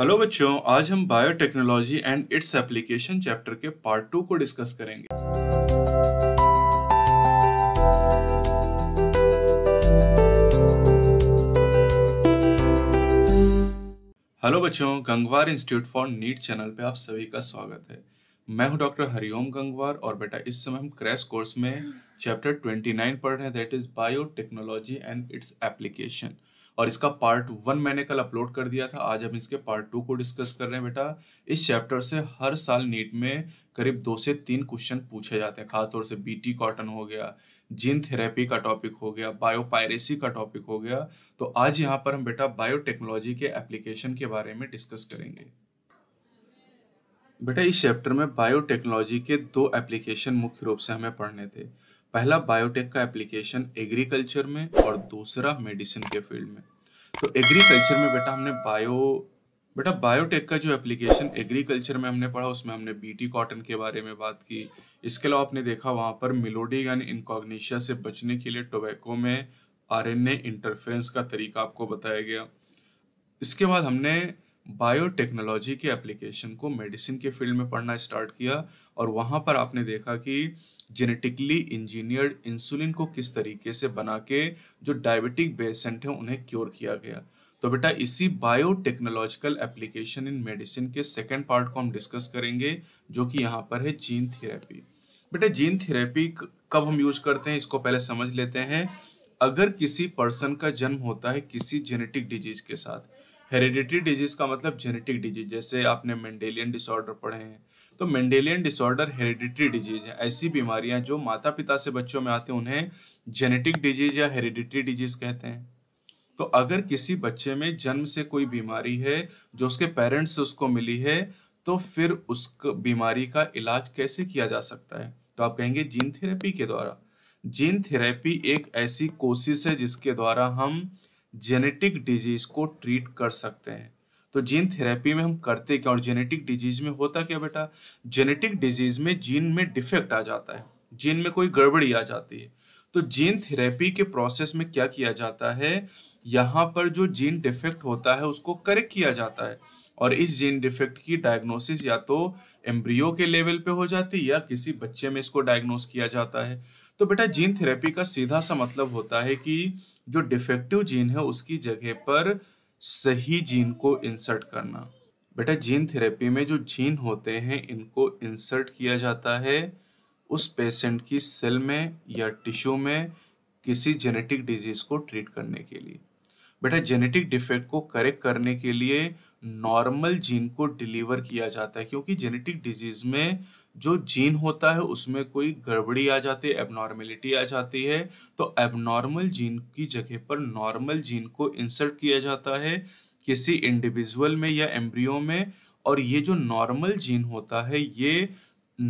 Hello बच्चों आज हम biotechnology and its application chapter के पार्ट टू को डिस्कस करेंगे हेलो बच्चों Gangwar institute for NEET channel पे आप सभी का स्वागत है मैं हूं डॉक्टर हरिओम गंगवार और बेटा इस समय हम क्रैश कोर्स में चैप्टर 29 पढ़ रहे हैं that is biotechnology and its application और इसका पार्ट वन मैंने कल अपलोड कर दिया था आज हम इसके पार्ट टू को डिस्कस कर रहे हैं बेटा इस चैप्टर से हर साल नीट में करीब दो से तीन क्वेश्चन पूछे जाते हैं खासतौर से बीटी कॉटन हो गया जीन थेरेपी का टॉपिक हो गया बायोपायरेसी का टॉपिक हो गया तो आज यहाँ पर हम बेटा बायोटेक्नोलॉजी के एप्लीकेशन के बारे में डिस्कस करेंगे बेटा इस चैप्टर में बायोटेक्नोलॉजी के दो एप्लीकेशन मुख्य रूप से हमें पढ़ने थे पहला बायोटेक का एप्लीकेशन एग्रीकल्चर में और दूसरा मेडिसिन के फील्ड में तो एग्रीकल्चर में बेटा हमने बायो बेटा बायोटेक का जो एप्लीकेशन एग्रीकल्चर में हमने पढ़ा उसमें हमने बीटी कॉटन के बारे में बात की इसके अलावा आपने देखा वहाँ पर मिलोडी यानी इनकॉग्निशिया से बचने के लिए टोबैको में आरएनए इंटरफेरेंस का तरीका आपको बताया गया इसके बाद हमने बायोटेक्नोलॉजी के एप्लीकेशन को मेडिसिन के फील्ड में पढ़ना स्टार्ट किया और वहाँ पर आपने देखा कि जेनेटिकली इंजीनियर्ड इंसुलिन को किस तरीके से बना के जो डायबिटिक पेशेंट हैं उन्हें क्योर किया गया तो बेटा इसी बायोटेक्नोलॉजिकल एप्लीकेशन इन मेडिसिन के सेकेंड पार्ट को हम डिस्कस करेंगे जो कि यहाँ पर है जीन थेरेपी बेटा जीन थेरेपी कब हम यूज करते हैं इसको पहले समझ लेते हैं अगर किसी पर्सन का जन्म होता है किसी जेनेटिक डिजीज के साथ हेरिडिटरी डिजीज का मतलब जेनेटिक डिजीज जैसे आपने मेंडेलियन डिसऑर्डर पढ़े हैं तो मेंडेलियन डिसऑर्डर हेरिडिटरी डिजीज है ऐसी बीमारियां जो माता पिता से बच्चों में आते हैं उन्हें जेनेटिक डिजीज या हेरिडिटरी डिजीज कहते हैं तो अगर किसी बच्चे में जन्म से कोई बीमारी है जो उसके पेरेंट्स से उसको मिली है तो फिर उस बीमारी का इलाज कैसे किया जा सकता है तो आप कहेंगे जीन थेरेपी के द्वारा जीन थेरेपी एक ऐसी कोशिश है जिसके द्वारा हम जेनेटिक डिजीज को ट्रीट कर सकते हैं तो जीन थेरेपी में हम करते क्या और जेनेटिक डिजीज में होता क्या बेटा जेनेटिक डिजीज में जीन में डिफेक्ट आ जाता है जीन में कोई गड़बड़ी आ जाती है तो जीन थेरेपी के प्रोसेस में क्या किया जाता है यहाँ पर जो जीन डिफेक्ट होता है उसको करेक्ट किया जाता है और इस जीन डिफेक्ट की डायग्नोसिस या तो एम्ब्रियो के लेवल पे हो जाती है या किसी बच्चे में इसको डायग्नोस किया जाता है तो बेटा जीन थेरेपी का सीधा सा मतलब होता है कि जो डिफेक्टिव जीन है उसकी जगह पर सही जीन को इंसर्ट करना बेटा जीन थेरेपी में जो जीन होते हैं इनको इंसर्ट किया जाता है उस पेशेंट की सेल में या टिश्यू में किसी जेनेटिक डिजीज को ट्रीट करने के लिए बेटा जेनेटिक डिफेक्ट को करेक्ट करने के लिए नॉर्मल जीन को डिलीवर किया जाता है क्योंकि जेनेटिक डिजीज में जो जीन होता है उसमें कोई गड़बड़ी आ जाती है एबनॉर्मेलिटी आ जाती है तो एबनॉर्मल जीन की जगह पर नॉर्मल जीन को इंसर्ट किया जाता है किसी इंडिविजुअल में या एम्ब्रियो में और ये जो नॉर्मल जीन होता है ये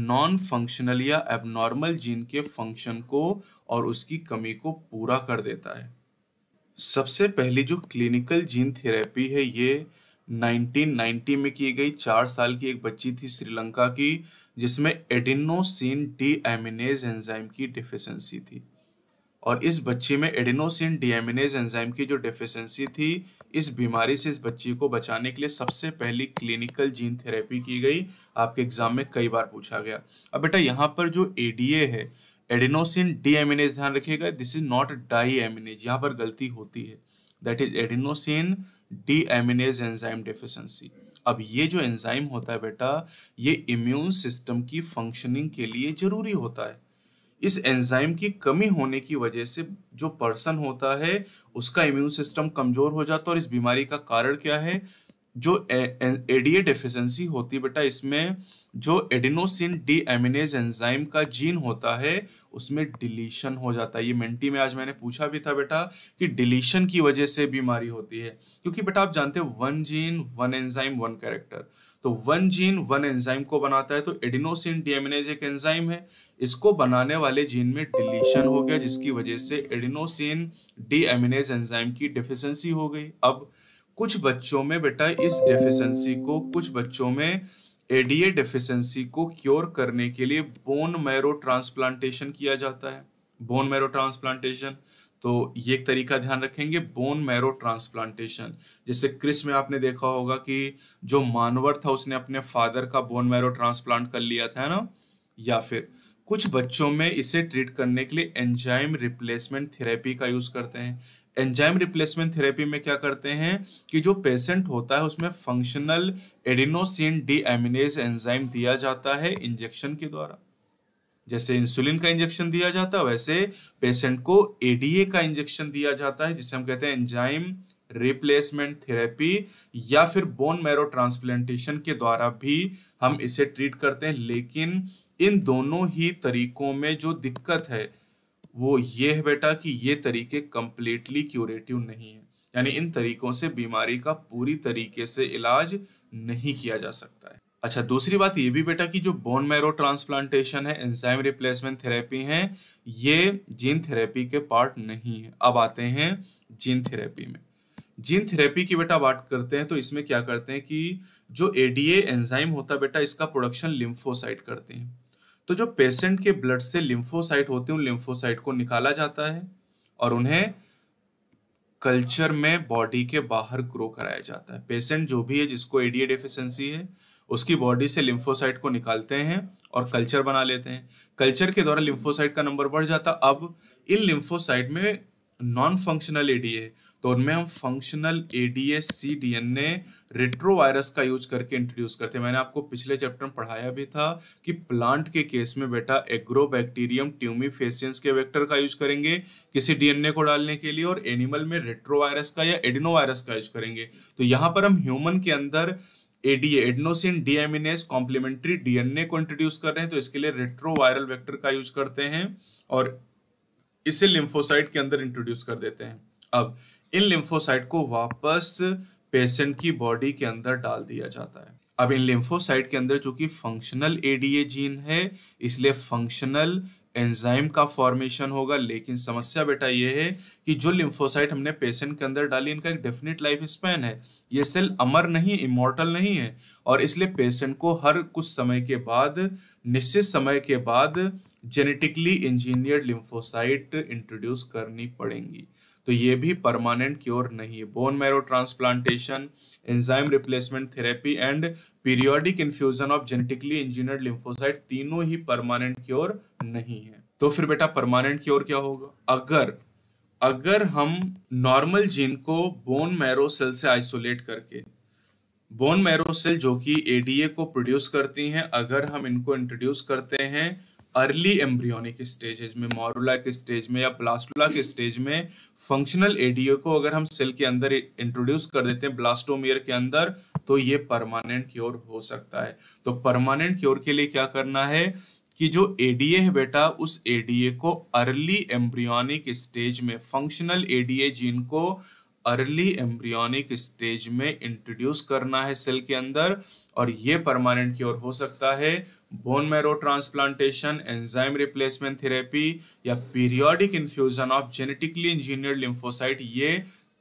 नॉन फंक्शनल या एबनॉर्मल जीन के फंक्शन को और उसकी कमी को पूरा कर देता है सबसे पहली जो क्लिनिकल जीन थेरेपी है ये 1990 में की गई चार साल की एक बच्ची थी श्रीलंका की जिसमें एडिनोसिन डी एमिनेज एंजाइम की डिफिशेंसी थी और इस बच्ची में एडिनोसिन डीएमिनेज एंजाइम की जो डिफिशेंसी थी इस बीमारी से इस बच्ची को बचाने के लिए सबसे पहली क्लिनिकल जीन थेरेपी की गई आपके एग्जाम में कई बार पूछा गया अब बेटा यहाँ पर जो एडीए है एडिनोसिन डीएमिनेज ध्यान रखिएगा this is not diaminase यहाँ पर गलती होती है that is adenosine deaminase enzyme deficiency अब ये जो एंजाइम होता है बेटा ये इम्यून सिस्टम की फंक्शनिंग के लिए जरूरी होता है इस एंजाइम की कमी होने की वजह से जो पर्सन होता है उसका इम्यून सिस्टम कमजोर हो जाता है और इस बीमारी का कारण क्या है जो एडीए डेफिशिएंसी होती है बेटा इसमें जो एडिनोसिन डी एमिनेज एंजाइम का जीन होता है उसमें डिलीशन हो जाता है ये मेंटी में आज मैंने पूछा भी था बेटा कि डिलीशन की वजह से बीमारी होती है क्योंकि बेटा आप जानते हो one gene one enzyme one character तो वन जीन वन एंजाइम को बनाता है तो एडिनोसिन डीएमिनेज एक एंजाइम है इसको बनाने वाले जीन में डिलीशन हो गया जिसकी वजह से एडिनोसिन डीएमिनेज एंजाइम की डिफिशेंसी हो गई अब कुछ बच्चों में बेटा इस डेफिशिएंसी को कुछ बच्चों में एडीए डेफिशिएंसी को क्योर करने के लिए बोन मैरो ट्रांसप्लांटेशन किया जाता है बोन मैरो ट्रांसप्लांटेशन तो ये एक तरीका ध्यान रखेंगे बोन मैरो ट्रांसप्लांटेशन जैसे क्रिस में आपने देखा होगा कि जो मानवर था उसने अपने फादर का बोन मैरो ट्रांसप्लांट कर लिया था ना या फिर कुछ बच्चों में इसे ट्रीट करने के लिए एंजाइम रिप्लेसमेंट थेरेपी का यूज करते हैं एंजाइम रिप्लेसमेंट थेरेपी में क्या करते हैं कि जो पेशेंट होता है उसमें functional adenosine deaminase enzyme दिया जाता है इंजेक्शन के द्वारा जैसे इंसुलिन का इंजेक्शन दिया जाता है वैसे पेशेंट को एडीए का इंजेक्शन दिया जाता है जिसे हम कहते हैं एंजाइम रिप्लेसमेंट थेरेपी या फिर बोन मैरो ट्रांसप्लांटेशन के द्वारा भी हम इसे ट्रीट करते हैं लेकिन इन दोनों ही तरीकों में जो दिक्कत है वो ये है बेटा कि ये तरीके कम्प्लीटली क्यूरेटिव नहीं है यानी इन तरीकों से बीमारी का पूरी तरीके से इलाज नहीं किया जा सकता है अच्छा दूसरी बात ये भी बेटा कि जो बोन मैरो ट्रांसप्लांटेशन है एंजाइम रिप्लेसमेंट थेरेपी है ये जीन थेरेपी के पार्ट नहीं है अब आते हैं जीन थेरेपी में जीन थेरेपी की बेटा बात करते हैं तो इसमें क्या करते हैं कि जो एडीए एंजाइम होता है बेटा इसका प्रोडक्शन लिम्फोसाइट करते हैं तो जो पेशेंट के ब्लड से लिम्फोसाइट होते हैं उन लिम्फोसाइट को निकाला जाता है और उन्हें कल्चर में बॉडी के बाहर ग्रो कराया जाता है पेशेंट जो भी है जिसको एडीए डेफिशेंसी है उसकी बॉडी से लिम्फोसाइट को निकालते हैं और कल्चर बना लेते हैं कल्चर के द्वारा लिम्फोसाइट का नंबर बढ़ जाता अब इन लिम्फोसाइट में नॉन फंक्शनल एडीए है तो उनमें हम functional ADAs c DNA retrovirus का यूज करके इंट्रोड्यूस करते हैं मैंने आपको पिछले चैप्टर में पढ़ाया भी था कि प्लांट के केस में बेटा एग्रोबैक्टीरियम ट्यूमीफेसियंस के वेक्टर का यूज करेंगे किसी डीएनए को डालने के लिए और एनिमल में रेट्रोवायरस का या एडिनोवायरस का यूज करेंगे तो यहाँ पर हम ह्यूमन के अंदर ADA adenosine deaminase complementary DNA को इंट्रोड्यूस कर रहे हैं तो इसके लिए रेट्रोवायरल वेक्टर का यूज करते हैं और इसे लिम्फोसाइट के अंदर इंट्रोड्यूस कर देते हैं अब इन लिम्फोसाइट को वापस पेशेंट की बॉडी के अंदर डाल दिया जाता है अब इन लिम्फोसाइट के अंदर जो कि फंक्शनल एडीए जीन है इसलिए फंक्शनल एंजाइम का फॉर्मेशन होगा लेकिन समस्या बेटा ये है कि जो लिम्फोसाइट हमने पेशेंट के अंदर डाली इनका एक डेफिनेट लाइफ स्पैन है ये सेल अमर नहीं इमोर्टल नहीं है और इसलिए पेशेंट को हर कुछ समय के बाद निश्चित समय के बाद जेनेटिकली इंजीनियर्ड लिम्फोसाइट इंट्रोड्यूस करनी पड़ेंगी तो ये भी परमानेंट क्योर नहीं है bone marrow transplantation enzyme replacement therapy and periodic infusion of genetically engineered lymphocyte तीनों ही परमानेंट क्योर नहीं है तो फिर बेटा परमानेंट क्योर क्या होगा अगर अगर हम नॉर्मल जीन को बोन मैरो सेल से आइसोलेट करके बोन मैरो सेल जो कि एडीए को प्रोड्यूस करती हैं अगर हम इनको इंट्रोड्यूस करते हैं अर्ली एम्ब्रियोनिक स्टेजेस में मोरूला के स्टेज में या ब्लास्टोला के स्टेज में फंक्शनल एडीओ को अगर हम सेल के अंदर इंट्रोड्यूस कर देते हैं ब्लास्टोमियर के अंदर तो ये परमानेंट क्योर हो सकता है तो परमानेंट क्योर के लिए क्या करना है कि जो एडीए है बेटा उस एडीए को अर्ली एम्ब्रियोनिक स्टेज में फंक्शनल एडीए जीन को अर्ली एम्ब्रियोनिक स्टेज में इंट्रोड्यूस करना है सेल के अंदर और ये परमानेंट क्योर हो सकता है bone marrow transplantation enzyme replacement therapy या periodic infusion of genetically engineered lymphocyte ये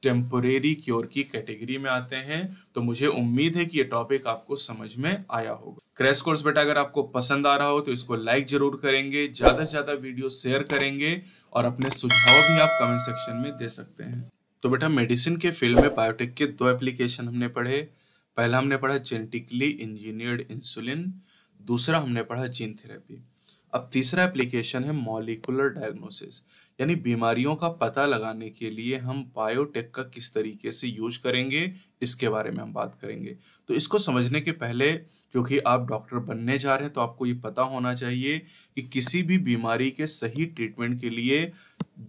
टेम्पोरेरी क्योर की कैटेगरी में आते हैं तो मुझे उम्मीद है कि ये टॉपिक आपको समझ में आया होगा क्रैश कोर्स बेटा अगर आपको पसंद आ रहा हो तो इसको लाइक जरूर करेंगे ज़्यादा से ज़्यादा वीडियो शेयर करेंगे और अपने सुझाव भी आप कमेंट सेक्शन में दे सकते हैं तो बेटा मेडिसिन के फील्ड में बायोटेक के दो एप्लीकेशन हमने पढ़े पहला हमने पढ़ा जेनेटिकली इंजीनियर्ड इंसुलिन दूसरा हमने पढ़ा जीन थेरेपी अब तीसरा एप्लीकेशन है मॉलिकुलर डायग्नोसिस यानी बीमारियों का पता लगाने के लिए हम बायोटेक का किस तरीके से यूज करेंगे इसके बारे में हम बात करेंगे तो इसको समझने के पहले जो कि आप डॉक्टर बनने जा रहे हैं तो आपको ये पता होना चाहिए कि किसी भी बीमारी के सही ट्रीटमेंट के लिए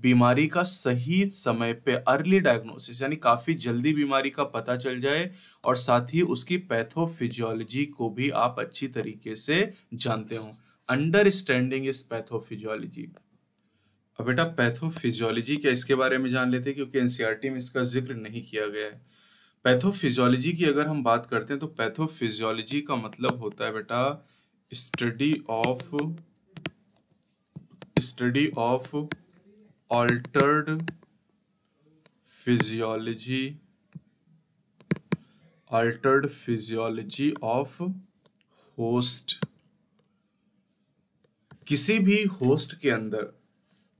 बीमारी का सही समय पे अर्ली डायग्नोसिस यानी काफ़ी जल्दी बीमारी का पता चल जाए और साथ ही उसकी पैथोफिजियोलॉजी को भी आप अच्छी तरीके से जानते हो अंडरस्टैंडिंग इस पैथोफिजियोलॉजी अब बेटा पैथोफिजियोलॉजी क्या इसके बारे में जान लेते हैं क्योंकि एनसीईआरटी e में इसका जिक्र नहीं किया गया है पैथोफिजियोलॉजी की अगर हम बात करते हैं तो पैथोफिजियोलॉजी का मतलब होता है बेटा study of study of altered physiology altered physiology of host किसी भी होस्ट के अंदर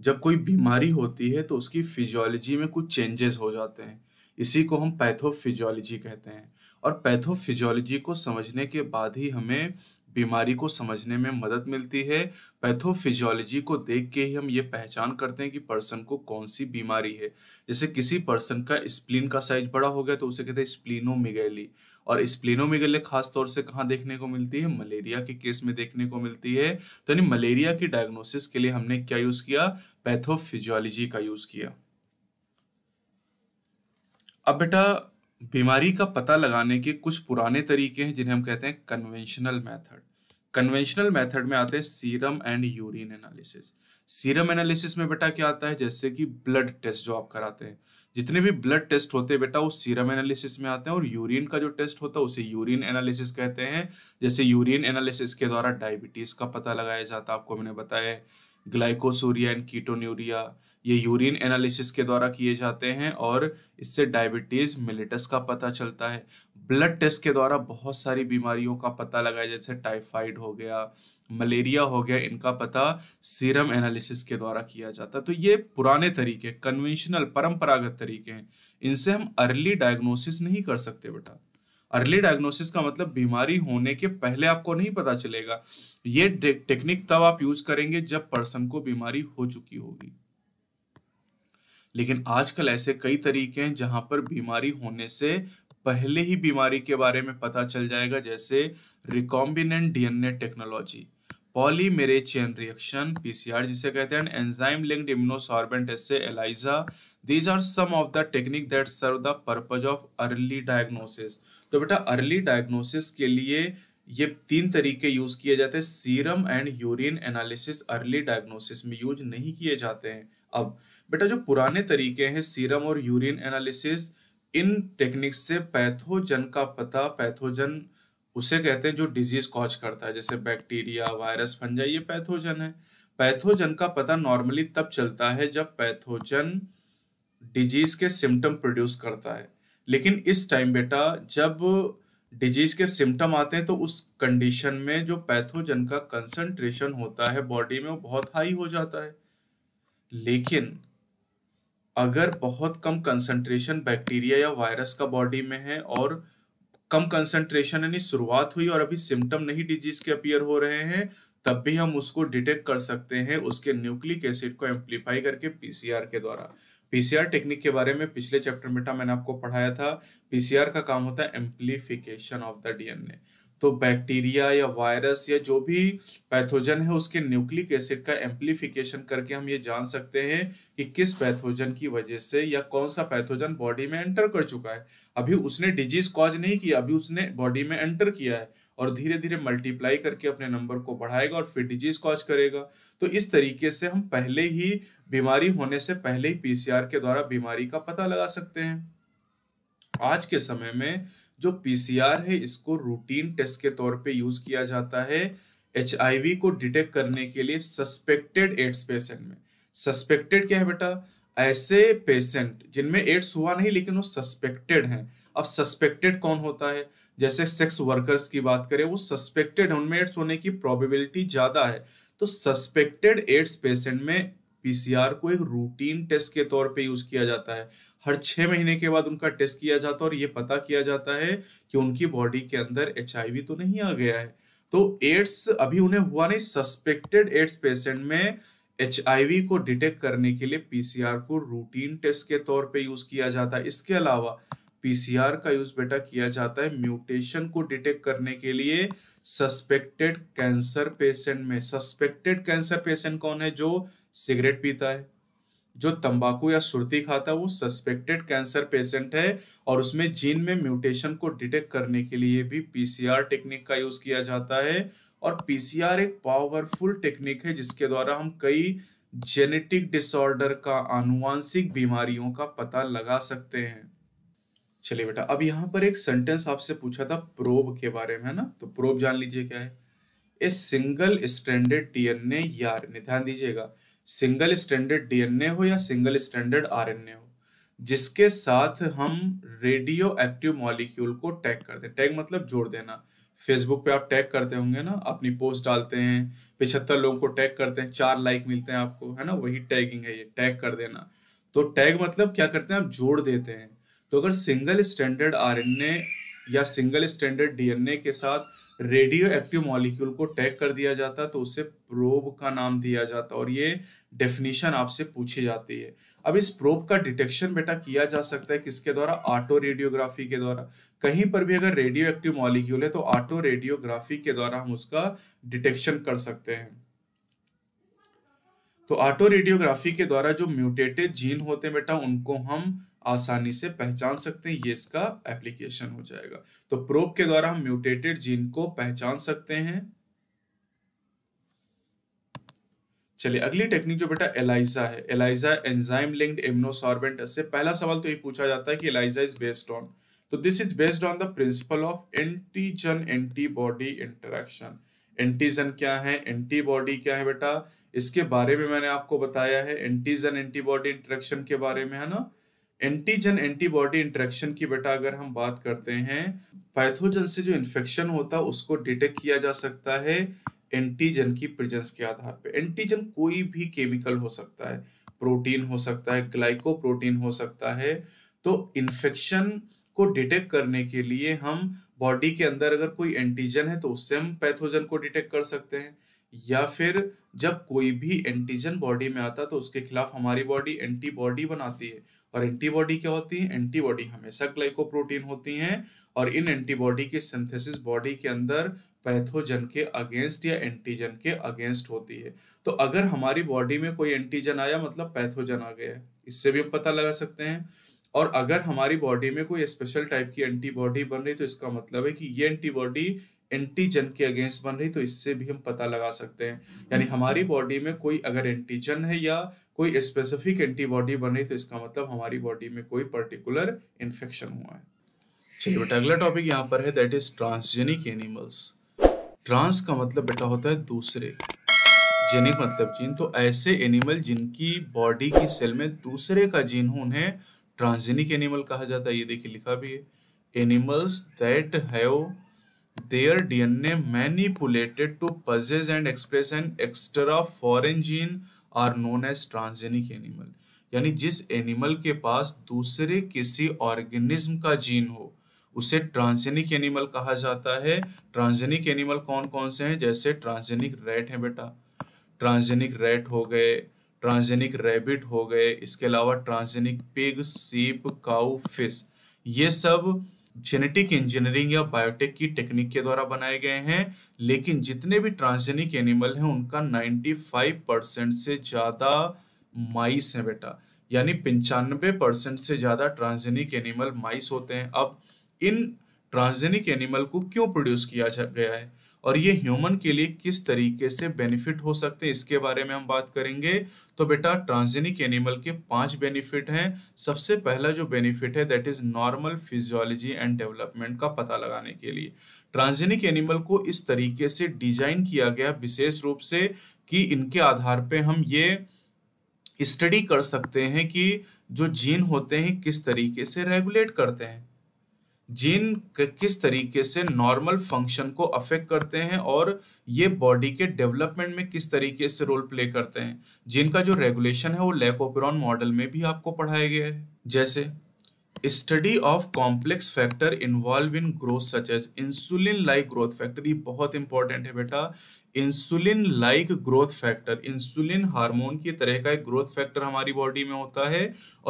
जब कोई बीमारी होती है तो उसकी फिजियोलॉजी में कुछ चेंजेस हो जाते हैं इसी को हम पैथोफिजियोलॉजी कहते हैं और पैथोफिजियोलॉजी को समझने के बाद ही हमें बीमारी को समझने में मदद मिलती है पैथोफिजियोलॉजी को देख के ही हम ये पहचान करते हैं कि पर्सन को कौन सी बीमारी है जैसे किसी पर्सन का स्प्लीन का साइज बड़ा हो गया तो उसे कहते हैं स्प्लिनोमिगेली और स्प्लिनोमिगेली खास तौर से कहाँ देखने को मिलती है मलेरिया के केस में देखने को मिलती है तो यानी मलेरिया की डायग्नोसिस के लिए हमने क्या यूज किया पैथोफिजियोलॉजी का यूज किया अब बेटा बीमारी का पता लगाने के कुछ पुराने तरीके हैं जिन्हें हम कहते हैं कन्वेंशनल मेथड कन्वेंशनल मेथड में आते हैं serum and urine analysis serum analysis में बेटा क्या आता है जैसे कि ब्लड टेस्ट जो आप कराते हैं जितने भी ब्लड टेस्ट होते हैं बेटा वो सीरम एनालिसिस में आते हैं और यूरिन का जो टेस्ट होता है उसे यूरिन एनालिसिस कहते हैं जैसे यूरिन एनालिसिस के द्वारा डायबिटीज़ का पता लगाया जाता है आपको मैंने बताया ग्लाइकोसूरिया एंड कीटोन्यूरिया ये यूरिन एनालिसिस के द्वारा किए जाते हैं और इससे डायबिटीज मिलिटस का पता चलता है ब्लड टेस्ट के द्वारा बहुत सारी बीमारियों का पता लगाया जैसे टाइफाइड हो गया मलेरिया हो गया इनका पता सीरम एनालिसिस के द्वारा किया जाता है तो ये पुराने तरीके कन्वेंशनल परंपरागत तरीके हैं इनसे हम अर्ली डायग्नोसिस नहीं कर सकते बेटा अर्ली डायग्नोसिस का मतलब बीमारी होने के पहले आपको नहीं पता चलेगा ये टेक्निक तब आप यूज करेंगे जब पर्सन को बीमारी हो चुकी होगी लेकिन आजकल ऐसे कई तरीके हैं जहां पर बीमारी होने से पहले ही बीमारी के बारे में पता चल जाएगा जैसे recombinant DNA technology polymerase chain reaction PCR जिसे कहते हैं एंजाइम लिंक्ड इम्यूनोसॉर्बेंट ऐसे ELISA these are some of the technique that serve the purpose of early diagnosis तो बेटा अर्ली डायग्नोसिस के लिए ये तीन तरीके यूज किए जाते हैं serum and urine analysis early diagnosis में यूज नहीं किए जाते हैं अब बेटा जो पुराने तरीके हैं सीरम और यूरिन एनालिसिस इन टेक्निक से पैथोजन का पता पैथोजन उसे कहते हैं जो डिजीज कॉज करता है जैसे बैक्टीरिया वायरस फंजा ये पैथोजन है पैथोजन का पता नॉर्मली तब चलता है जब पैथोजन डिजीज के सिम्टम प्रोड्यूस करता है लेकिन इस टाइम बेटा जब डिजीज के सिम्टम आते हैं तो उस कंडीशन में जो पैथोजन का कंसंट्रेशन होता है बॉडी में वो बहुत हाई हो जाता है लेकिन अगर बहुत कम कंसंट्रेशन बैक्टीरिया या वायरस का बॉडी में है और कम कंसंट्रेशन यानी शुरुआत हुई और अभी सिम्टम नहीं डिजीज के अपियर हो रहे हैं तब भी हम उसको डिटेक्ट कर सकते हैं उसके न्यूक्लिक एसिड को एम्पलीफाई करके पीसीआर के द्वारा पीसीआर टेक्निक के बारे में पिछले चैप्टर में मैंने आपको पढ़ाया था पीसीआर का काम होता है एम्पलीफिकेशन ऑफ द डीएनए तो बैक्टीरिया या वायरस या जो भी पैथोजन है उसके न्यूक्लिक एसिड का एम्प्लीफिकेशन करके हम ये जान सकते हैं कि किस पैथोजन की वजह से या कौन सा पैथोजन बॉडी में एंटर कर चुका है अभी उसने डिजीज कॉज नहीं किया अभी उसने बॉडी में एंटर किया है और धीरे धीरे मल्टीप्लाई करके अपने नंबर को बढ़ाएगा और फिर डिजीज कॉज करेगा तो इस तरीके से हम पहले ही बीमारी होने से पहले ही पीसीआर के द्वारा बीमारी का पता लगा सकते हैं आज के समय में जो पीसीआर है इसको रूटीन टेस्ट के तौर पे यूज किया जाता है एच को डिटेक्ट करने के लिए सस्पेक्टेड एड्स पेशेंट में सस्पेक्टेड क्या है बेटा ऐसे पेशेंट जिनमें एड्स हुआ नहीं लेकिन वो सस्पेक्टेड हैं अब सस्पेक्टेड कौन होता है जैसे सेक्स वर्कर्स की बात करें वो सस्पेक्टेड है उनमें एड्स होने की प्रोबेबिलिटी ज़्यादा है तो सस्पेक्टेड एड्स पेशेंट में पीसीआर को एक रूटीन टेस्ट के तौर पे यूज किया जाता है हर छः महीने के बाद उनका टेस्ट किया जाता है और ये पता किया जाता है कि उनकी बॉडी के अंदर एच तो नहीं आ गया है तो एड्स अभी उन्हें हुआ नहीं सस्पेक्टेड एड्स पेशेंट में एच को डिटेक्ट करने के लिए पीसीआर को रूटीन टेस्ट के तौर पे यूज किया जाता है इसके अलावा पीसीआर का यूज बेटा किया जाता है म्यूटेशन को डिटेक्ट करने के लिए सस्पेक्टेड कैंसर पेशेंट में सस्पेक्टेड कैंसर पेशेंट कौन है जो सिगरेट पीता है जो तंबाकू या सुर्ती खाता है वो सस्पेक्टेड कैंसर पेशेंट है और उसमें जीन में म्यूटेशन को डिटेक्ट करने के लिए भी पीसीआर टेक्निक का यूज किया जाता है और पीसीआर एक पावरफुल टेक्निक है जिसके द्वारा हम कई जेनेटिक डिसऑर्डर का आनुवांशिक बीमारियों का पता लगा सकते हैं चलिए बेटा अब यहाँ पर एक सेंटेंस आपसे पूछा था प्रोब के बारे में है ना तो प्रोब जान लीजिए क्या है ए सिंगल स्टैंडर्ड टीएनए यार ध्यान दीजिएगा सिंगल स्टैंडर्ड डीएनए हो या सिंगल स्टैंडर्ड आरएनए हो जिसके साथ हम रेडियो एक्टिव मॉलिक्यूल को टैग कर दें टैग मतलब जोड़ देना फेसबुक पे आप टैग करते होंगे ना अपनी पोस्ट डालते हैं पिछहत्तर लोगों को टैग करते हैं चार लाइक मिलते हैं आपको है ना वही टैगिंग है ये टैग कर देना तो टैग मतलब क्या करते हैं आप जोड़ देते हैं तो अगर सिंगल स्टैंडर्ड आरएनए या सिंगल स्टैंडर्ड डीएनए के साथ रेडियो एक्टिव मॉलिक्यूल को टैग कर दिया जाता है तो उसे प्रोब का नाम दिया जाता और ये डेफिनेशन आपसे पूछी जाती है अब इस प्रोब का डिटेक्शन बेटा किया जा सकता है किसके द्वारा ऑटो रेडियोग्राफी के द्वारा कहीं पर भी अगर रेडियो एक्टिव मॉलिक्यूल है तो ऑटो रेडियोग्राफी के द्वारा हम उसका डिटेक्शन कर सकते हैं तो ऑटो रेडियोग्राफी के द्वारा जो म्यूटेटेड जीन होते हैं बेटा उनको हम आसानी से पहचान सकते हैं ये इसका एप्लीकेशन हो जाएगा तो प्रोब के द्वारा हम म्यूटेटेड जीन को पहचान सकते हैं चलिए अगली टेक्निक जो बेटा एलाइजा है एलाइजा एंजाइम लिंक्ड इम्नोसॉर्बेंट से पहला सवाल तो ये पूछा जाता है कि एलाइजा इज बेस्ड ऑन तो this is based on the principle of antigen antibody interaction antigen क्या है एंटीबॉडी क्या है बेटा इसके बारे में मैंने आपको बताया है एंटीजन एंटीबॉडी इंटरेक्शन के बारे में है ना एंटीजन एंटीबॉडी इंट्रेक्शन की बेटा अगर हम बात करते हैं पैथोजन से जो इन्फेक्शन होता है उसको डिटेक्ट किया जा सकता है एंटीजन की प्रेजेंस के आधार पर एंटीजन कोई भी केमिकल हो सकता है प्रोटीन हो सकता है ग्लाइकोप्रोटीन हो सकता है तो इन्फेक्शन को डिटेक्ट करने के लिए हम बॉडी के अंदर अगर कोई एंटीजन है तो उससे हम पैथोजन को डिटेक्ट कर सकते हैं या फिर जब कोई भी एंटीजन बॉडी में आता है तो उसके खिलाफ हमारी बॉडी एंटीबॉडी बनाती है और एंटीबॉडी क्या होती है एंटीबॉडी हमेशा ग्लाइकोप्रोटीन होती हैं और इन एंटीबॉडी की सिंथेसिस बॉडी के अंदर पैथोजन के अगेंस्ट या एंटीजन के अगेंस्ट होती है तो अगर हमारी बॉडी में कोई एंटीजन आया मतलब पैथोजन आ गया इससे भी हम पता लगा सकते हैं और अगर हमारी बॉडी में कोई स्पेशल टाइप की एंटीबॉडी बन रही तो इसका मतलब है कि ये एंटीबॉडी एंटीजन के अगेंस्ट बन रही तो इससे भी हम पता लगा सकते हैं यानी हमारी बॉडी में कोई अगर एंटीजन है या कोई स्पेसिफिक एंटीबॉडी बनी तो इसका मतलब हमारी बॉडी में कोई पर्टिकुलर इन्फेक्शन हुआ है चलिए बेटा अगला टॉपिक यहाँ पर है that is transgenic animals trans का मतलब बेटा होता है दूसरे जेनिक मतलब जीन तो ऐसे एनिमल जिनकी बॉडी की सेल में दूसरे का जीन हो उन्हें ट्रांसजेनिक एनिमल कहा जाता है ये देखिए लिखा भी है animals that have their DNA manipulated to possess and express an extra foreign gene are known as transgenic animal यानी जिस एनिमल के पास दूसरे किसी ऑर्गेनिज्म का जीन हो उसे ट्रांसजेनिक एनिमल कहा जाता है ट्रांसजेनिक एनिमल कौन कौन से हैं जैसे ट्रांसजेनिक रेट है बेटा ट्रांसजेनिक रेट हो गए ट्रांसजेनिक रैबिट हो गए इसके अलावा transgenic pig sheep cow fish ये सब जेनेटिक इंजीनियरिंग या बायोटेक की टेक्निक के द्वारा बनाए गए हैं लेकिन जितने भी ट्रांसजेनिक एनिमल हैं उनका 95 परसेंट से ज़्यादा माइस है बेटा यानी पंचानबे परसेंट से ज़्यादा ट्रांसजेनिक एनिमल माइस होते हैं अब इन ट्रांसजेनिक एनिमल को क्यों प्रोड्यूस किया गया है और ये ह्यूमन के लिए किस तरीके से बेनिफिट हो सकते हैं इसके बारे में हम बात करेंगे तो बेटा ट्रांसजेनिक एनिमल के पांच बेनिफिट हैं सबसे पहला जो बेनिफिट है that is normal physiology and development का पता लगाने के लिए ट्रांसजेनिक एनिमल को इस तरीके से डिजाइन किया गया विशेष रूप से कि इनके आधार पर हम ये स्टडी कर सकते हैं कि जो जीन होते हैं किस तरीके से रेगुलेट करते हैं जीन किस तरीके से नॉर्मल फंक्शन को अफेक्ट करते हैं और ये बॉडी के डेवलपमेंट में किस तरीके से रोल प्ले करते हैं जीन का जो रेगुलेशन है वो लेकोपेरॉन मॉडल में भी आपको पढ़ाया गया है जैसे study of complex factor involve in growth such as insulin like growth factor ये बहुत इंपॉर्टेंट है बेटा insulin like growth factor insulin hormone की तरह का एक ग्रोथ फैक्टर हमारी बॉडी में होता है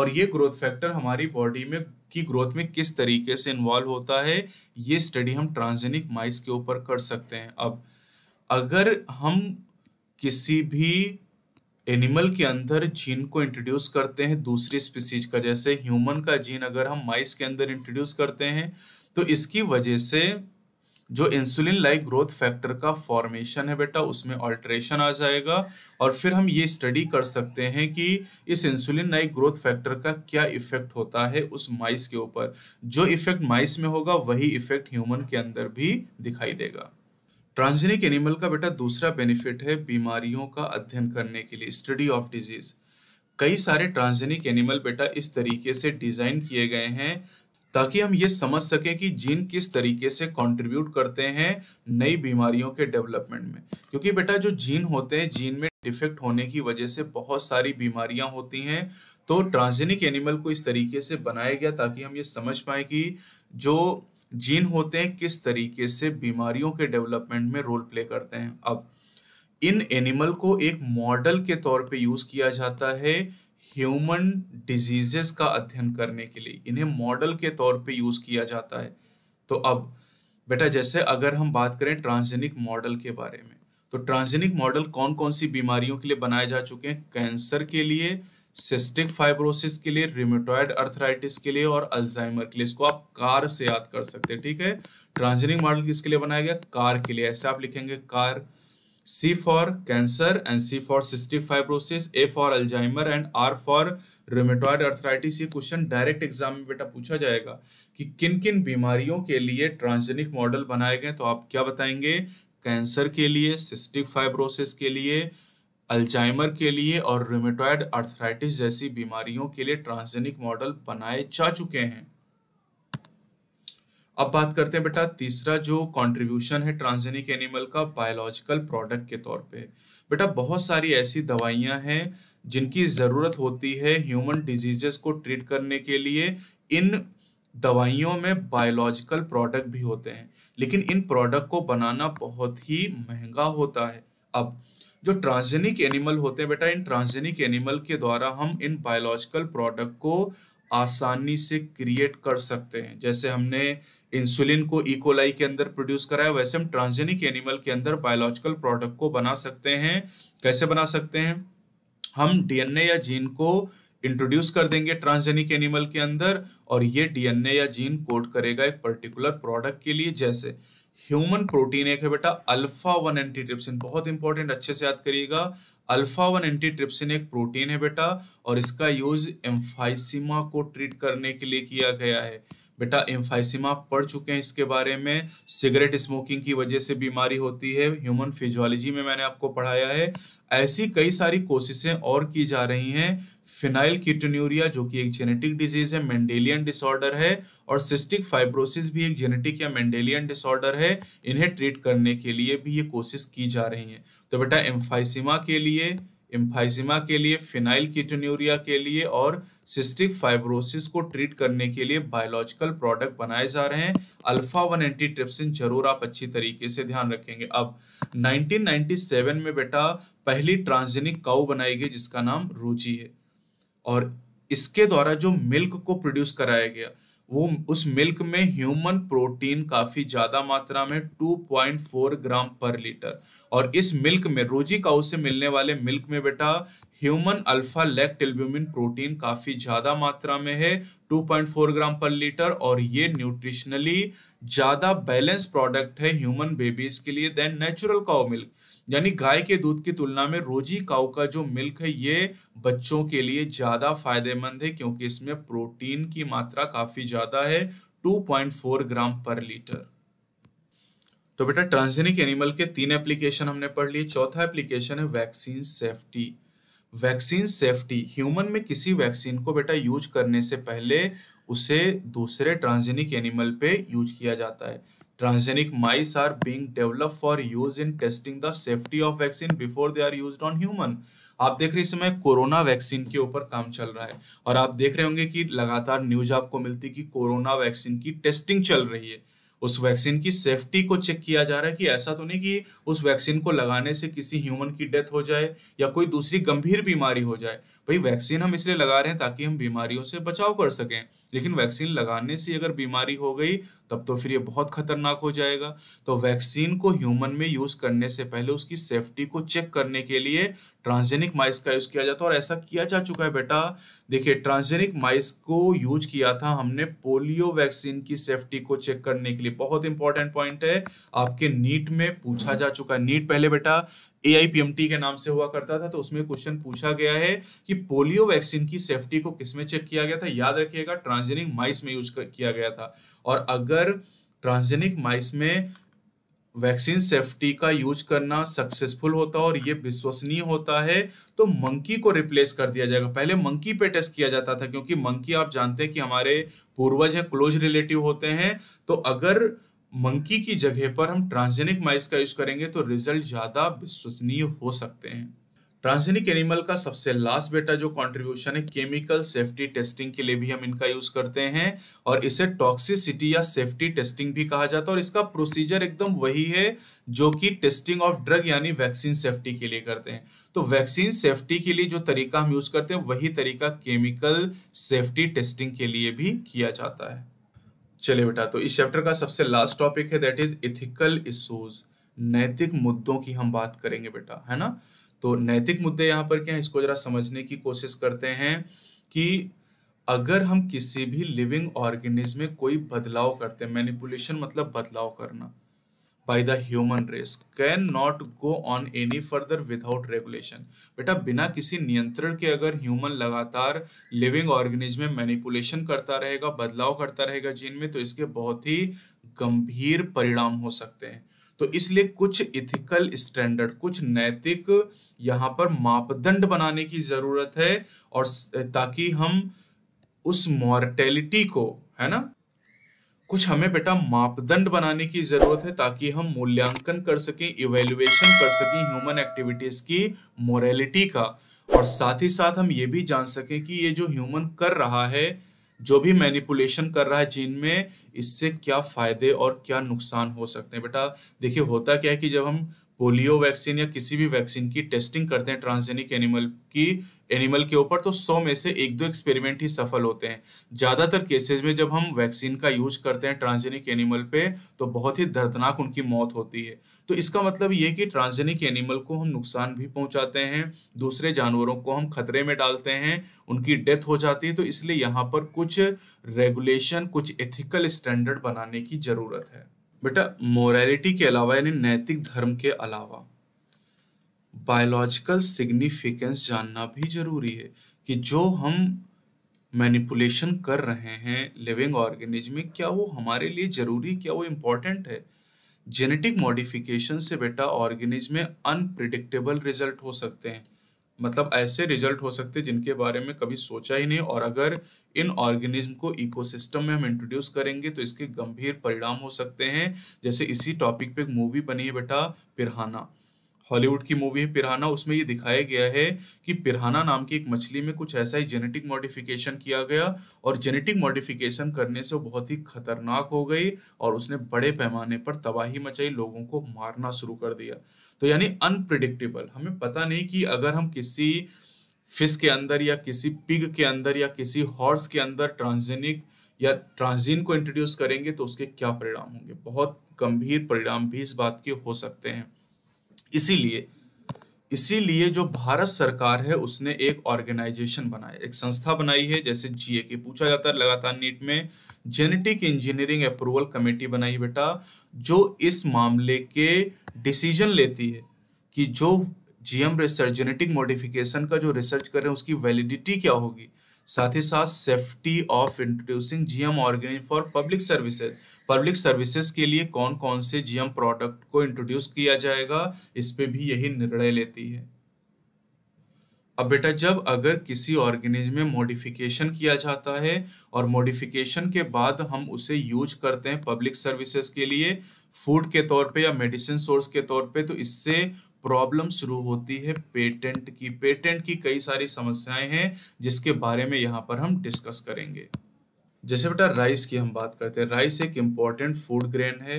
और ये ग्रोथ फैक्टर हमारी बॉडी में की ग्रोथ में किस तरीके से इन्वॉल्व होता है ये स्टडी हम ट्रांसजेनिक माइस के ऊपर कर सकते हैं अब अगर हम किसी भी एनिमल के अंदर जीन को इंट्रोड्यूस करते हैं दूसरी स्पीसीज का जैसे ह्यूमन का जीन अगर हम माइस के अंदर इंट्रोड्यूस करते हैं तो इसकी वजह से जो इंसुलिन लाइक ग्रोथ फैक्टर का फॉर्मेशन है बेटा उसमें ऑल्ट्रेशन आ जाएगा और फिर हम ये स्टडी कर सकते हैं कि इस इंसुलिन लाइक ग्रोथ फैक्टर का क्या इफेक्ट होता है उस माइस के ऊपर जो इफेक्ट माइस में होगा वही इफेक्ट ह्यूमन के अंदर भी दिखाई देगा ट्रांसजेनिक एनिमल का बेटा दूसरा बेनिफिट है बीमारियों का अध्ययन करने के लिए स्टडी ऑफ डिजीज कई सारे ट्रांसजेनिक एनिमल बेटा इस तरीके से डिजाइन किए गए हैं ताकि हम ये समझ सकें कि जीन किस तरीके से कंट्रीब्यूट करते हैं नई बीमारियों के डेवलपमेंट में क्योंकि बेटा जो जीन होते हैं जीन में डिफेक्ट होने की वजह से बहुत सारी बीमारियां होती हैं तो ट्रांसजेनिक एनिमल को इस तरीके से बनाया गया ताकि हम ये समझ पाए कि जो जीन होते हैं किस तरीके से बीमारियों के डेवलपमेंट में रोल प्ले करते हैं अब इन एनिमल को एक मॉडल के तौर पे यूज किया जाता है ह्यूमन डिजीजेस का अध्ययन करने के लिए इन्हें मॉडल के तौर पे यूज किया जाता है तो अब बेटा जैसे अगर हम बात करें ट्रांसजेनिक मॉडल के बारे में तो ट्रांसजेनिक मॉडल कौन कौन सी बीमारियों के लिए बनाए जा चुके हैं कैंसर के लिए सिस्टिक फाइब्रोसिस के लिए रिमोटॉयड अर्थराइटिस के लिए और अल्जाइमर के लिए इसको आप कार से याद कर सकते हैं ठीक है ट्रांसजेनिक मॉडल किसके लिए बनाया गया कार के लिए ऐसे आप लिखेंगे car C for cancer and C for cystic fibrosis, A for Alzheimer and R for rheumatoid arthritis ये क्वेश्चन डायरेक्ट एग्जाम में बेटा पूछा जाएगा कि किन किन बीमारियों के लिए ट्रांसजेनिक मॉडल बनाए गए तो आप क्या बताएंगे कैंसर के लिए सिस्टिक फाइब्रोसिस के लिए अल्जाइमर के लिए और रोमेटॉयड अर्थराइटिस जैसी बीमारियों के लिए ट्रांसजेनिक मॉडल बनाए जा चुके हैं अब बात करते हैं बेटा तीसरा जो कॉन्ट्रीब्यूशन है ट्रांसजेनिक एनिमल का बायोलॉजिकल प्रोडक्ट के तौर पे बेटा बहुत सारी ऐसी दवाइयां हैं जिनकी ज़रूरत होती है ह्यूमन डिजीजेस को ट्रीट करने के लिए इन दवाइयों में बायोलॉजिकल प्रोडक्ट भी होते हैं लेकिन इन प्रोडक्ट को बनाना बहुत ही महंगा होता है अब जो ट्रांसजेनिक एनिमल होते हैं बेटा इन ट्रांसजेनिक एनिमल के द्वारा हम इन बायोलॉजिकल प्रोडक्ट को आसानी से क्रिएट कर सकते हैं जैसे हमने इंसुलिन को इकोलाई e. के अंदर प्रोड्यूस करा वैसे हम ट्रांसजेनिक एनिमल के अंदर बायोलॉजिकल प्रोडक्ट को बना सकते हैं कैसे बना सकते हैं हम डीएनए या जीन को इंट्रोड्यूस कर देंगे ट्रांसजेनिक एनिमल के अंदर और ये डीएनए या जीन कोड करेगा एक पर्टिकुलर प्रोडक्ट के लिए जैसे ह्यूमन प्रोटीन एक है बेटा अल्फा वन एंटी ट्रिप्सिन बहुत इंपॉर्टेंट अच्छे से याद करिएगा अल्फा वन एंटी ट्रिप्सिन एक प्रोटीन है बेटा और इसका यूज एम्फाइसिमा को ट्रीट करने के लिए किया गया है बेटा एम्फाइसिमा पढ़ चुके हैं इसके बारे में सिगरेट स्मोकिंग की वजह से बीमारी होती है ह्यूमन फिजियोलॉजी में मैंने आपको पढ़ाया है ऐसी कई सारी कोशिशें और की जा रही हैं फिनाइल किटन्यूरिया जो कि एक जेनेटिक डिजीज है मेंडेलियन डिसऑर्डर है और सिस्टिक फाइब्रोसिस भी एक जेनेटिक या मेंडेलियन डिसऑर्डर है इन्हें ट्रीट करने के लिए भी ये कोशिश की जा रही है तो बेटा एम्फाइसिमा के लिए एम्फाइसिमा के लिए फिनाइल कीटन्यूरिया के लिए और सिस्टिक फाइब्रोसिस को ट्रीट करने के लिए बायोलॉजिकल प्रोडक्ट बनाए जा रहे हैं अल्फा वन एंटी ट्रिप्सिन जरूर आप अच्छी तरीके से ध्यान रखेंगे अब 1997 में बेटा पहली ट्रांसजेनिक काउ बनाई गई जिसका नाम रोजी है और इसके द्वारा जो मिल्क को प्रोड्यूस कराया गया वो उस मिल्क में ह्यूमन प्रोटीन काफ़ी ज़्यादा मात्रा में 2.4 ग्राम पर लीटर और इस मिल्क में रोजी काउ से मिलने वाले मिल्क में बेटा ह्यूमन अल्फा लैक्टिल्ब्यूमिन प्रोटीन काफ़ी ज़्यादा मात्रा में है 2.4 ग्राम पर लीटर और ये न्यूट्रिशनली ज़्यादा बैलेंस प्रोडक्ट है ह्यूमन बेबीज के लिए देन नेचुरल काउ मिल्क यानी गाय के दूध की तुलना में रोजी काउ का जो मिल्क है ये बच्चों के लिए ज़्यादा फायदेमंद है क्योंकि इसमें प्रोटीन की मात्रा काफ़ी ज़्यादा है 2.4 ग्राम पर लीटर तो बेटा ट्रांसजेनिक एनिमल के तीन एप्लीकेशन हमने पढ़ लिए चौथा एप्लीकेशन है vaccine safety vaccine safety human में किसी वैक्सीन को बेटा यूज करने से पहले उसे दूसरे ट्रांसजेनिक एनिमल पे यूज किया जाता है transgenic mice are being develop for use in testing the safety of vaccine before they are use on human आप देख रहे इस समय कोरोना वैक्सीन के ऊपर काम चल रहा है और आप देख रहे होंगे कि लगातार न्यूज आपको मिलती कि कोरोना वैक्सीन की टेस्टिंग चल रही है उस वैक्सीन की सेफ्टी को चेक किया जा रहा है कि ऐसा तो नहीं कि उस वैक्सीन को लगाने से किसी ह्यूमन की डेथ हो जाए या कोई दूसरी गंभीर बीमारी हो जाए भाई वैक्सीन हम इसलिए लगा रहे हैं ताकि हम बीमारियों से बचाव कर सकें लेकिन वैक्सीन लगाने से अगर बीमारी हो गई तब तो फिर ये बहुत खतरनाक हो जाएगा तो वैक्सीन को ह्यूमन में यूज करने से पहले उसकी सेफ्टी को चेक करने के लिए ट्रांसजेनिक माइस का यूज किया जाता है और ऐसा किया जा चुका है बेटा देखिए ट्रांसजेनिक माइस को यूज किया था हमने पोलियो वैक्सीन की सेफ्टी को चेक करने के लिए बहुत इंपॉर्टेंट पॉइंट है आपके नीट में पूछा जा चुका है नीट पहले बेटा ए के नाम से हुआ करता था तो उसमें क्वेश्चन पूछा गया है कि पोलियो वैक्सीन की सेफ्टी को किसमें चेक किया गया था याद रखिएगा ट्रांसजेनिक माइस में यूज किया गया था और अगर ट्रांसजेनिक माइस में वैक्सीन सेफ्टी का यूज करना सक्सेसफुल होता है और ये विश्वसनीय होता है तो मंकी को रिप्लेस कर दिया जाएगा पहले मंकी पे टेस्ट किया जाता था क्योंकि मंकी आप जानते हैं कि हमारे पूर्वज हैं क्लोज रिलेटिव होते हैं तो अगर मंकी की जगह पर हम ट्रांसजेनिक माइस का यूज करेंगे तो रिजल्ट ज़्यादा विश्वसनीय हो सकते हैं ट्रांसजेनिक एनिमल का सबसे लास्ट बेटा जो कंट्रीब्यूशन है केमिकल सेफ्टी टेस्टिंग के लिए भी हम इनका यूज करते हैं और इसे टॉक्सिसिटी या सेफ्टी टेस्टिंग भी कहा जाता है और इसका प्रोसीजर एकदम वही है जो कि टेस्टिंग ऑफ ड्रग यानी वैक्सीन सेफ्टी के लिए करते हैं तो वैक्सीन सेफ्टी के लिए जो तरीका हम यूज करते हैं वही तरीका केमिकल सेफ्टी टेस्टिंग के लिए भी किया जाता है चलिए बेटा तो इस चैप्टर का सबसे लास्ट टॉपिक है दैट इज इथिकल इशूज नैतिक मुद्दों की हम बात करेंगे बेटा है ना तो नैतिक मुद्दे यहाँ पर क्या है इसको जरा समझने की कोशिश करते हैं कि अगर हम किसी भी लिविंग ऑर्गेनिज्म में कोई बदलाव करते हैं मैनिपुलेशन मतलब बदलाव करना by the human race can go on any further without regulation बेटा बिना किसी नियंत्रण के अगर ह्यूमन लगातार लिविंग ऑर्गेनिज्म में मैनिपुलेशन करता रहेगा बदलाव करता रहेगा जीन में तो इसके बहुत ही गंभीर परिणाम हो सकते हैं तो इसलिए कुछ इथिकल स्टैंडर्ड कुछ नैतिक यहाँ पर मापदंड बनाने की जरूरत है और ताकि हम उस मॉर्टेलिटी को है ना कुछ हमें बेटा मापदंड बनाने की जरूरत है ताकि हम मूल्यांकन कर सकें इवेल्युएशन कर सकें ह्यूमन एक्टिविटीज की मोरलिटी का और साथ ही साथ हम ये भी जान सकें कि ये जो ह्यूमन कर रहा है जो भी मैनिपुलेशन कर रहा है जीन में इससे क्या फायदे और क्या नुकसान हो सकते हैं बेटा देखिए होता क्या है कि जब हम पोलियो वैक्सीन या किसी भी वैक्सीन की टेस्टिंग करते हैं ट्रांसजेनिक एनिमल की एनिमल के ऊपर तो 100 में से एक दो एक्सपेरिमेंट ही सफल होते हैं ज़्यादातर केसेज में जब हम वैक्सीन का यूज करते हैं ट्रांसजेनिक एनिमल पे तो बहुत ही दर्दनाक उनकी मौत होती है तो इसका मतलब ये कि ट्रांसजेनिक एनिमल को हम नुकसान भी पहुंचाते हैं दूसरे जानवरों को हम खतरे में डालते हैं उनकी डेथ हो जाती है तो इसलिए यहाँ पर कुछ रेगुलेशन कुछ एथिकल स्टैंडर्ड बनाने की ज़रूरत है बेटा मोरालिटी के अलावा यानी नैतिक धर्म के अलावा बायोलॉजिकल सिग्निफिकेंस जानना भी जरूरी है कि जो हम मैनिपुलेशन कर रहे हैं लिविंग ऑर्गेनिज्म में क्या वो हमारे लिए ज़रूरी क्या वो इम्पॉर्टेंट है जेनेटिक मॉडिफिकेशन से बेटा ऑर्गेनिज्म में अनप्रिडिक्टेबल रिजल्ट हो सकते हैं मतलब ऐसे रिजल्ट हो सकते हैं जिनके बारे में कभी सोचा ही नहीं और अगर इन ऑर्गेनिज्म को इकोसिस्टम में हम इंट्रोड्यूस करेंगे तो इसके गंभीर परिणाम हो सकते हैं जैसे इसी टॉपिक पे एक मूवी बनी है बेटा पिरहाना हॉलीवुड की मूवी है पिरहाना उसमें ये दिखाया गया है कि पिरहाना नाम की एक मछली में कुछ ऐसा ही जेनेटिक मॉडिफिकेशन किया गया और जेनेटिक मॉडिफिकेशन करने से वो बहुत ही खतरनाक हो गई और उसने बड़े पैमाने पर तबाही मचाई लोगों को मारना शुरू कर दिया तो यानी अनप्रिडिक्टेबल हमें पता नहीं कि अगर हम किसी फिश के अंदर या किसी पिग के अंदर या किसी हॉर्स के अंदर ट्रांसजेनिक या ट्रांसजीन को इंट्रोड्यूस करेंगे तो उसके क्या परिणाम होंगे बहुत गंभीर परिणाम भी इस बात के हो सकते हैं इसीलिए इसीलिए जो भारत सरकार है उसने एक ऑर्गेनाइजेशन बनाया एक संस्था बनाई है जैसे जीए के पूछा जाता है लगातार नीट में जेनेटिक इंजीनियरिंग अप्रूवल कमेटी बनाई बेटा जो इस मामले के डिसीजन लेती है कि जो जीएम रिसर्च जेनेटिक मॉडिफिकेशन का जो रिसर्च कर रहे हैं उसकी वैलिडिटी क्या होगी साथ ही साथ safety of introducing GM organic for public services public services के लिए कौन कौन से जीएम प्रोडक्ट को इंट्रोड्यूस किया जाएगा इस पर भी यही निर्णय लेती है अब बेटा जब अगर किसी ऑर्गेनिज्म में मॉडिफिकेशन किया जाता है और मॉडिफिकेशन के बाद हम उसे यूज करते हैं पब्लिक सर्विसेज के लिए फूड के तौर पे या मेडिसिन सोर्स के तौर पे तो इससे प्रॉब्लम शुरू होती है पेटेंट की पेटेंट की कई सारी समस्याएं हैं जिसके बारे में यहाँ पर हम डिस्कस करेंगे जैसे बेटा राइस की हम बात करते हैं राइस एक इम्पॉर्टेंट फूड ग्रेन है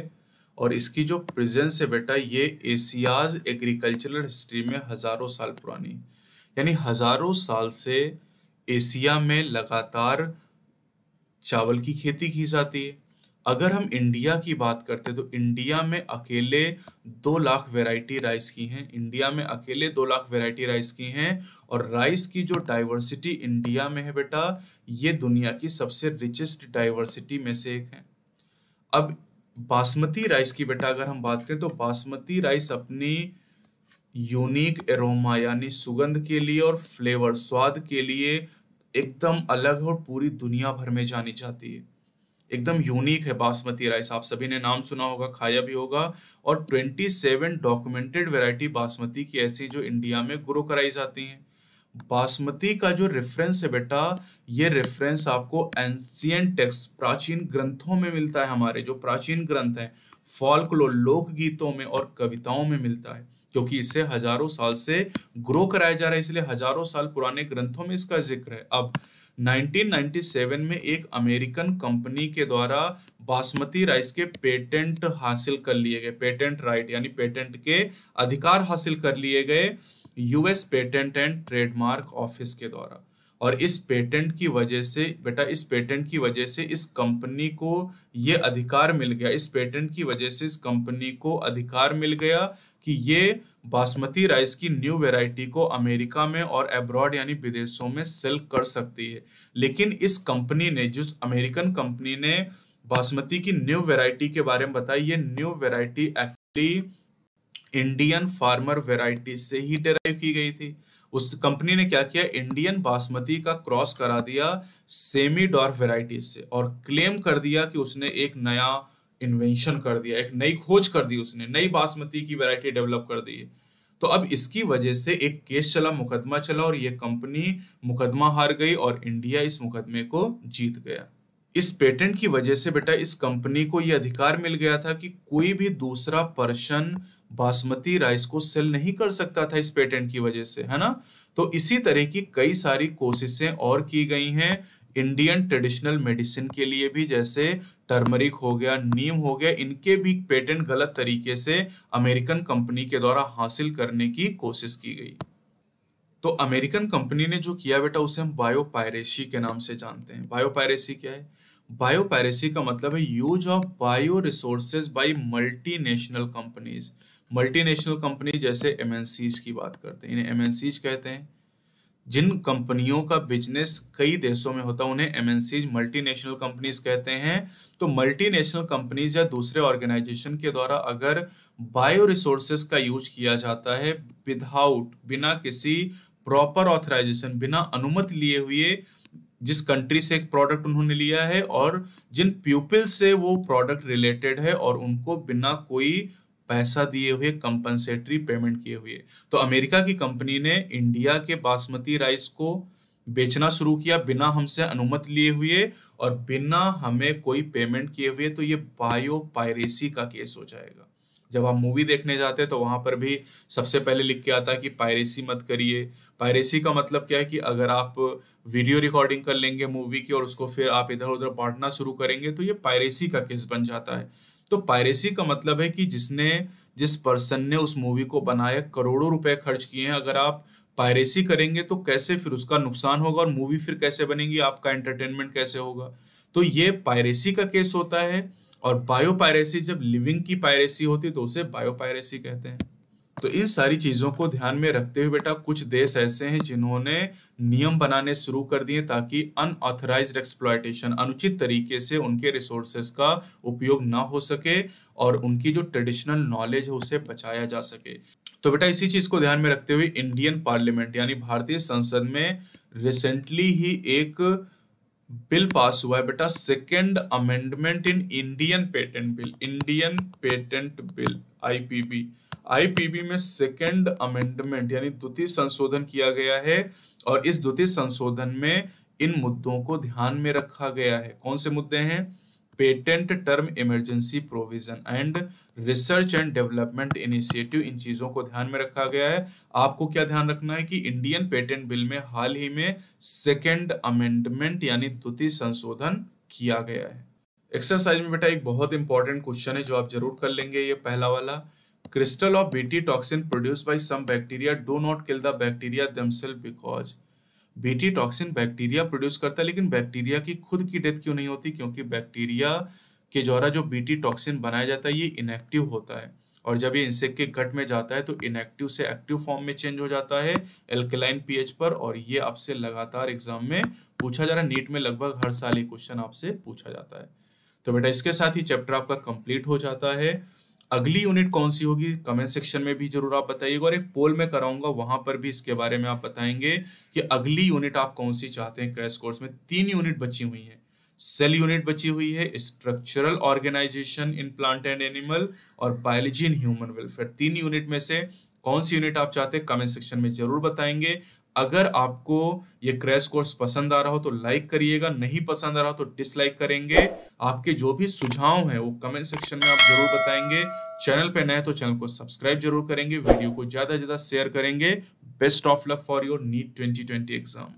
और इसकी जो प्रेजेंस है बेटा ये एशियाज एग्रीकल्चरल हिस्ट्री में हज़ारों साल पुरानी है यानी हजारों साल से एशिया में लगातार चावल की खेती की जाती है अगर हम इंडिया की बात करते तो इंडिया में अकेले दो लाख वैरायटी राइस की हैं इंडिया में अकेले दो लाख वैरायटी राइस की हैं और राइस की जो डाइवर्सिटी इंडिया में है बेटा ये दुनिया की सबसे रिचेस्ट डाइवर्सिटी में से एक है अब बासमती राइस की बेटा अगर हम बात करें तो बासमती राइस अपनी यूनिक एरोमा यानी सुगंध के लिए और फ्लेवर स्वाद के लिए एकदम अलग और पूरी दुनिया भर में जानी जाती है एकदम यूनिक है बासमती राइस आप सभी ने नाम सुना होगा खाया भी होगा और 27 डॉक्यूमेंटेड वैरायटी बासमती की ऐसी जो इंडिया में ग्रो कराई जाती हैं बासमती का जो रेफरेंस है बेटा ये रेफरेंस आपको एंशियन टेक्स प्राचीन ग्रंथों में मिलता है हमारे जो प्राचीन ग्रंथ हैं फॉल्कलोर लोकगीतों में और कविताओं में मिलता है क्योंकि इसे हजारों साल से ग्रो कराया जा रहा है इसलिए हजारों साल पुराने ग्रंथों में इसका जिक्र है अब 1997 में एक अमेरिकन कंपनी के द्वारा बासमती राइस के पेटेंट हासिल कर लिए गए पेटेंट राइट यानी पेटेंट के अधिकार हासिल कर लिए गए US patent and trademark office के द्वारा और इस पेटेंट की वजह से बेटा इस पेटेंट की वजह से इस कंपनी को ये अधिकार मिल गया इस पेटेंट की वजह से इस कंपनी को अधिकार मिल गया कि ये बासमती राइस की न्यू वेराइटी को अमेरिका में और अब्रॉड यानी विदेशों में सेल कर सकती है लेकिन इस कंपनी ने जिस अमेरिकन कंपनी ने बासमती की न्यू वेराइटी के बारे में बताई ये new variety actually Indian farmer variety से ही डेराइव की गई थी उस कंपनी ने क्या किया इंडियन बासमती का क्रॉस करा दिया सेमी डॉर्फ वेराइटी से और क्लेम कर दिया कि उसने एक नया इन्वेंशन कर दिया एक नई खोज कर दी उसने नई बासमती की वैरायटी डेवलप कर दी तो अब इसकी वजह से एक केस चला मुकदमा चला और ये कंपनी मुकदमा हार गई और इंडिया इस मुकदमे को जीत गया इस पेटेंट की वजह से बेटा इस कंपनी को यह अधिकार मिल गया था कि कोई भी दूसरा पर्सन बासमती राइस को सेल नहीं कर सकता था इस पेटेंट की वजह से है ना तो इसी तरह की कई सारी कोशिशें और की गई हैं इंडियन ट्रेडिशनल मेडिसिन के लिए भी जैसे टर्मरिक हो गया नीम हो गया इनके भी पेटेंट गलत तरीके से अमेरिकन कंपनी के द्वारा हासिल करने की कोशिश की गई तो अमेरिकन कंपनी ने जो किया बेटा उसे हम बायोपायरेसी के नाम से जानते हैं बायोपायरेसी क्या है बायोपायरेसी का मतलब है use of bio resources by multinational companies multinational company जैसे एमएनसीज की बात करते हैं इन्हें एमएनसीज कहते हैं जिन कंपनियों का बिजनेस कई देशों में होता है उन्हें एमएनसी मल्टीनेशनल कंपनीज कहते हैं तो मल्टीनेशनल कंपनीज या दूसरे ऑर्गेनाइजेशन के द्वारा अगर बायो रिसोर्सेस का यूज किया जाता है विदाउट बिना किसी प्रॉपर ऑथराइजेशन बिना अनुमति लिए हुए जिस कंट्री से एक प्रोडक्ट उन्होंने लिया है और जिन पीपल से वो प्रोडक्ट रिलेटेड है और उनको बिना कोई पैसा दिए हुए कंपनसेटरी पेमेंट किए हुए तो अमेरिका की कंपनी ने इंडिया के बासमती राइस को बेचना शुरू किया बिना हमसे अनुमति लिए हुए और बिना हमें कोई पेमेंट किए हुए तो ये बायो पायरेसी का केस हो जाएगा जब आप मूवी देखने जाते हैं तो वहां पर भी सबसे पहले लिख के आता है कि पायरेसी मत करिए पायरेसी का मतलब क्या है कि अगर आप वीडियो रिकॉर्डिंग कर लेंगे मूवी की और उसको फिर आप इधर उधर बांटना शुरू करेंगे तो ये पायरेसी का केस बन जाता है तो पायरेसी का मतलब है कि जिसने जिस पर्सन ने उस मूवी को बनाया करोड़ों रुपए खर्च किए हैं अगर आप पायरेसी करेंगे तो कैसे फिर उसका नुकसान होगा और मूवी फिर कैसे बनेगी आपका एंटरटेनमेंट कैसे होगा तो ये पायरेसी का केस होता है और बायो पायरेसी जब लिविंग की पायरेसी होती है तो उसे बायो पायरेसी कहते हैं तो इन सारी चीज़ों को ध्यान में रखते हुए बेटा कुछ देश ऐसे हैं जिन्होंने नियम बनाने शुरू कर दिए ताकि अनऑथराइज एक्सप्लॉयटेशन अनुचित तरीके से उनके रिसोर्सेस का उपयोग ना हो सके और उनकी जो ट्रेडिशनल नॉलेज है उसे बचाया जा सके तो बेटा इसी चीज़ को ध्यान में रखते हुए इंडियन पार्लियामेंट यानी भारतीय संसद में रिसेंटली ही एक बिल पास हुआ है बेटा second amendment in Indian patent bill Indian patent bill IPB IPB में सेकंड अमेंडमेंट यानी द्वितीय संशोधन किया गया है और इस द्वितीय संशोधन में इन मुद्दों को ध्यान में रखा गया है कौन से मुद्दे हैं patent term emergency provision and research and development initiative इन चीजों को ध्यान में रखा गया है आपको क्या ध्यान रखना है कि इंडियन पेटेंट बिल में हाल ही में सेकेंड अमेंडमेंट यानी द्वितीय संशोधन किया गया है एक्सरसाइज में बेटा एक बहुत इंपॉर्टेंट क्वेश्चन है जो आप जरूर कर लेंगे ये पहला वाला Crystal of Bt toxin produced by some bacteria do not kill the bacteria themselves because Bt toxin bacteria produce करता है लेकिन bacteria की खुद की डेथ क्यों नहीं होती क्योंकि bacteria के द्वारा जो Bt टॉक्सिन बनाया जाता है ये इनएक्टिव होता है और जब ये इंसेक के गट में जाता है तो इनएक्टिव से एक्टिव फॉर्म में चेंज हो जाता है एल्केलाइन पीएच पर और ये आपसे लगातार एग्जाम में पूछा जा रहा है नीट में लगभग हर साल ये क्वेश्चन आपसे पूछा जाता है तो बेटा इसके साथ ही चैप्टर आपका कंप्लीट हो जाता है अगली यूनिट कौन सी होगी कमेंट सेक्शन में भी जरूर आप बताइएगा और एक पोल मैं कराऊंगा वहां पर भी इसके बारे में आप बताएंगे कि अगली यूनिट आप कौन सी चाहते हैं क्रैश कोर्स में तीन यूनिट बची हुई है सेल यूनिट बची हुई है structural organisation in plant and animal और बायोलॉजी इन ह्यूमन वेलफेयर तीन यूनिट में से कौन सी यूनिट आप चाहते हैं कमेंट सेक्शन में जरूर बताएंगे अगर आपको ये क्रैश कोर्स पसंद आ रहा हो तो लाइक करिएगा नहीं पसंद आ रहा हो तो डिसलाइक करेंगे आपके जो भी सुझाव हैं वो कमेंट सेक्शन में आप जरूर बताएंगे चैनल पे नए तो चैनल को सब्सक्राइब जरूर करेंगे वीडियो को ज़्यादा से ज़्यादा शेयर करेंगे best of luck for your NEET twenty twenty exam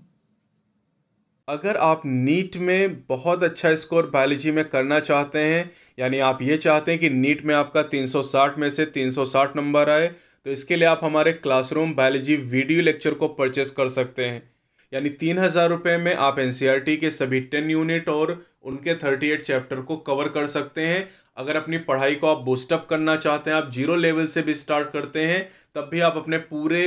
अगर आप नीट में बहुत अच्छा स्कोर बायोलॉजी में करना चाहते हैं यानी आप ये चाहते हैं कि नीट में आपका 360 में से 360 नंबर आए तो इसके लिए आप हमारे क्लासरूम बायोलॉजी वीडियो लेक्चर को परचेस कर सकते हैं यानी तीन हज़ार रुपये में आप एन e के सभी टेन यूनिट और उनके थर्टी एट चैप्टर को कवर कर सकते हैं अगर अपनी पढ़ाई को आप बूस्टअप करना चाहते हैं आप जीरो लेवल से भी स्टार्ट करते हैं तब भी आप अपने पूरे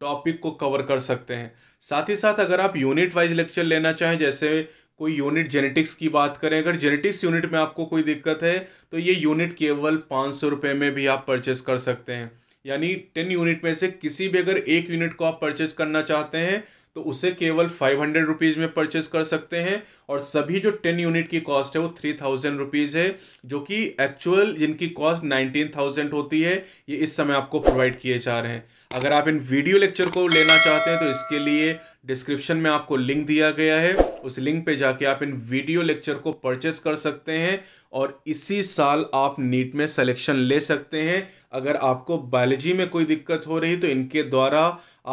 टॉपिक को कवर कर सकते हैं साथ ही साथ अगर आप यूनिट वाइज लेक्चर लेना चाहें जैसे कोई यूनिट जेनेटिक्स की बात करें अगर जेनेटिक्स यूनिट में आपको कोई दिक्कत है तो ये यूनिट केवल पाँच सौ रुपये में भी आप परचेस कर सकते हैं यानी टेन यूनिट में से किसी भी अगर एक यूनिट को आप परचेज करना चाहते हैं तो उसे केवल फाइव हंड्रेड रुपीज़ में परचेज कर सकते हैं और सभी जो टेन यूनिट की कॉस्ट है वो थ्री थाउजेंड रुपीज़ है जो कि एक्चुअल जिनकी कॉस्ट नाइनटीन थाउजेंड होती है ये इस समय आपको प्रोवाइड किए जा रहे हैं अगर आप इन वीडियो लेक्चर को लेना चाहते हैं तो इसके लिए डिस्क्रिप्शन में आपको लिंक दिया गया है उस लिंक पे जाके आप इन वीडियो लेक्चर को परचेज कर सकते हैं और इसी साल आप नीट में सिलेक्शन ले सकते हैं अगर आपको बायोलॉजी में कोई दिक्कत हो रही तो इनके द्वारा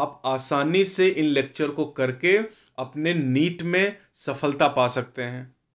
आप आसानी से इन लेक्चर को करके अपने नीट में सफलता पा सकते हैं